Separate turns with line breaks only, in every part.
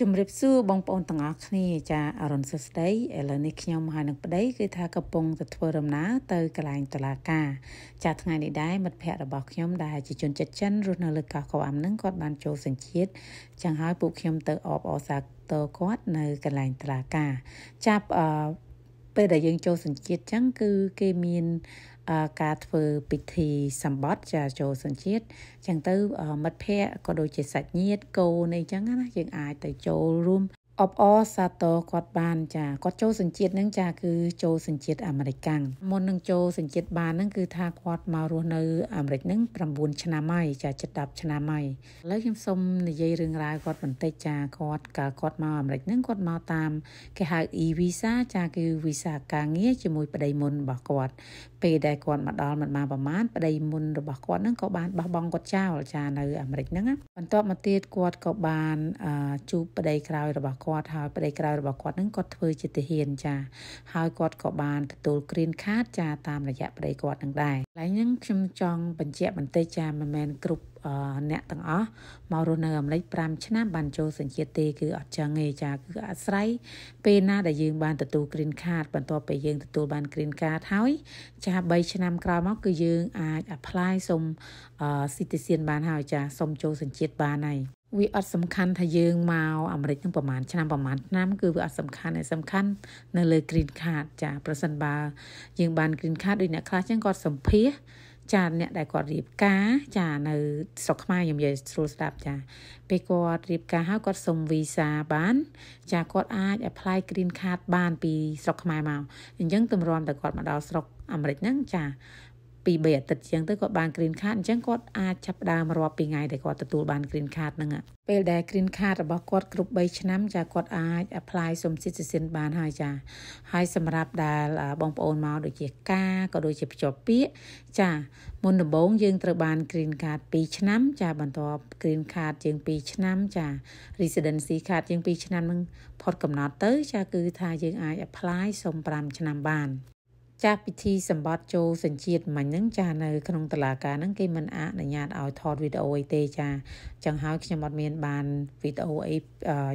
ជំរាបសួរបងប្អូនទាំងអស់គ្នាចាអរុនសុស្ដីឥឡូវនេះខ្ញុំហើយនឹងប្តីគឺថាកំពុងទៅធ្វើដំណើរទៅកន្លែងតុលាការចាថ្ងៃនេះដែរមិត្តភ័ក្តិរបស់ខ្ញុំដែលជាជនចិត្តចិនរស់នៅលើកោះកៅអាំនឹងគាត់បានចូលសញ្ជាតិចឹងហើយពួកខ្ញុំទៅអបអរសាទរគាត់នៅកន្លែងតុលាការចាប់អឺពេលដែលយើងចូលសញ្ជាតិចឹងគឺគេមានការធ្វើពិធីសម្បត់ចាចូលសញ្ជាតិចឹងទៅមិត្តភ័ក្តិក៏ដូចជាសាច់ញាតិកូនអីចឹងណាយើងអាចទៅចូលរួមអបអសាទរគាត់បានចាគាត់ចូលសញ្ជាតិនឹងចាគឺចូលសញ្ជាតិអាមេរិកកាំងមុននឹងចូលសញ្ជាតិបាននឹងគឺថាគាត់មករស់នៅអាមេរិកនឹង9ឆ្នាំហើយចាជិត10ឆ្នាំហើយឥឡូវខ្ញុំសូមនិយាយរឿងរ៉ាវគាត់បន្តិចចាគាត់កាលគាត់មកអាមេរិកនឹងគាត់មកតាមគេហៅ E visa ចាគឺ visa ការងារជាមួយប្តីមុនរបស់គាត់ពេលដែលគាត់មកដល់មិនមកប្រមាណប្តីមុនរបស់គាត់នឹងក៏បានបោះបង់គាត់ចោលចានៅអាមេរិកហ្នឹងបន្ទាប់មកទៀតគាត់ក៏បានជួបប្តីក្រោយរបស់គាត់ហើយប្តីក្រៅរបស់គាត់នឹងគាត់ធ្វើជាទាហានចាហើយគាត់ក៏បាន ទទួលគ្រៀនខាតចាតាមរយៈប្តីគាត់នឹងដែរហើយហ្នឹងខ្ញុំចង់បញ្ជាក់បន្តិចចាមិនមែនគ្រប់អ្នកទាំងអស់មករស់នៅអាមេរិក5ឆ្នាំបានចូលសញ្ជាតិទេ គឺអត់ចឹងទេចាគឺអាស្រ័យពេលណាដែលយើង បានទទួល green card បន្ទាប់ពីយើងទទួលបាន green card ហើយចា3ឆ្នាំក្រោយមកគឺយើងអាច apply សុំ citizen បានហើយចាសុំចូលសញ្ជាតិបានហើយវាអត់សំខាន់ថាយើងមកអាមេរិកនឹងប្រហែលឆ្នាំប្រហែលឆ្នាំគឺវាអត់សំខាន់តែសំខាន់នៅលើ green card ចាប្រសិនបើយើងបាន green card ដូចអ្នកខ្លះចឹងគាត់សម្ភារចាអ្នកដែលគាត់រៀបការចានៅស្រុកខ្មែរខ្ញុំនិយាយស្រួលស្ដាប់ចា ពេលគាត់រៀបការហើយគាត់សុំវីសាបានចាគាត់អាច apply green card បាន ពីស្រុកខ្មែរមកអញ្ចឹងទម្រាំតែគាត់មកដល់ស្រុកអាមេរិកហ្នឹងចា2 3អាទិត្យចឹងទៅគាត់បាន green card អញ្ចឹងគាត់អាចចាប់ផ្ដើមរាប់ពីថ្ងៃដែលគាត់ទទួលបាន green card ហ្នឹងពេលដែល green card របស់គាត់គ្រប់3ឆ្នាំចាគាត់អាច apply សុំសិទ្ធិសិនបានហើយចាហើយសម្រាប់ដែលបងប្អូនមកដូចជាការក៏ដូចជាភ្ជាប់ពាក្យចាមុនដំបូងយើងត្រូវបាន green card 2ឆ្នាំចាបន្ទាប់ green card ជាង2ឆ្នាំ ចា residency card ជាង2ឆ្នាំនឹងផុតកំណត់ទៅចាគឺថាយើងអាច apply សុំ5ឆ្នាំបានចាស់ពិធីសម្បត្តិចូលសញ្ជាតិមិញហ្នឹងចានៅក្នុងតឡាការហ្នឹងគេមិនអនុញ្ញាតឲ្យថតវីដេអូអីទេចាអញ្ចឹងហើយខ្ញុំអត់មានបានវីដេអូអី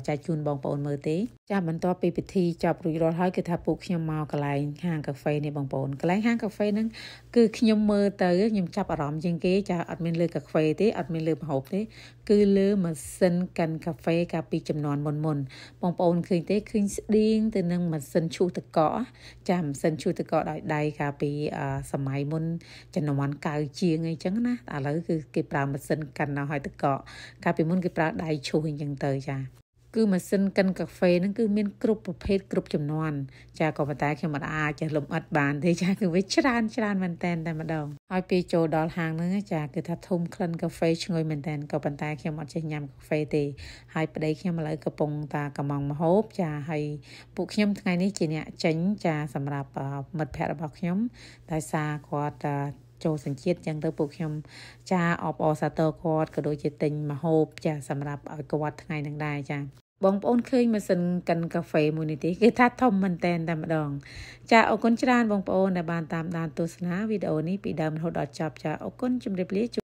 ចែកជូនបងប្អូនមើលទេ ចាបន្ទាប់ពីពិធីចប់រួចរាល់ហើយគឺថាពួកខ្ញុំមកកន្លែងហាងកាហ្វេនេះបងប្អូនកន្លែងហាងកាហ្វេហ្នឹងគឺខ្ញុំមើលទៅខ្ញុំចាប់អារម្មណ៍ជាងគេចាអត់មានលើកាហ្វេទេ អត់មានលើប្រហូបទេ គឺលើម៉ាស៊ីនកិនកាហ្វេកាលពីចំនួនមុនមុនបងប្អូនឃើញទេឃើញស្តៀងទៅនឹងម៉ាស៊ីនឈូសទឹកកកចាម៉ាស៊ីនឈូសទឹកកកដោយដៃកាលពីសម័យមុនជំនាន់កៅ ជាងអីចឹងណាឥឡូវគឺគេប្រើម៉ាស៊ីនកាន់នៅហើយតកកាលពីមុនគេប្រើដៃឈូសអីចឹងទៅចាគឺម៉ាស៊ីនកិនកាហ្វេហ្នឹងគឺមានគ្រប់ប្រភេទគ្រប់ចំនួនចាក៏ប៉ុន្តែខ្ញុំមិនអាចលំអិតបានទេចាគឺវាច្រើនច្រើនមែនតែនតែម្ដងហើយពេលចូលដល់ហាងហ្នឹងចាគឺថាធុំក្លិនកាហ្វេឈ្ងុយមែនតែនក៏ប៉ុន្តែខ្ញុំអត់ចេះញ៉ាំកាហ្វេទេហើយប្តីខ្ញុំឥឡូវកំពុងតាកំងមហូប ចាហើយពួកខ្ញុំថ្ងៃនេះជាអ្នកចេញចាសម្រាប់មិត្តភ័ក្តិរបស់ខ្ញុំតែសារគាត់ចូលសញ្ជាតិចឹងទៅពួកខ្ញុំចាអបអរសាទរគាត់ក៏ដូចជាទិញម្ហូបចាសម្រាប់ឲ្យគាត់ថ្ងៃនឹងដែរចា បងប្អូនឃើញម៉ាស៊ីនកិនកាហ្វេមួយនេះទេគេថាធំមែនតែនតែម្ដង ចាអរគុណច្រើនបងប្អូនដែលបានតាមដានទស្សនាវីដេអូនេះពីដើមរហូតដល់ចប់ចាអរគុណជម្រាបលា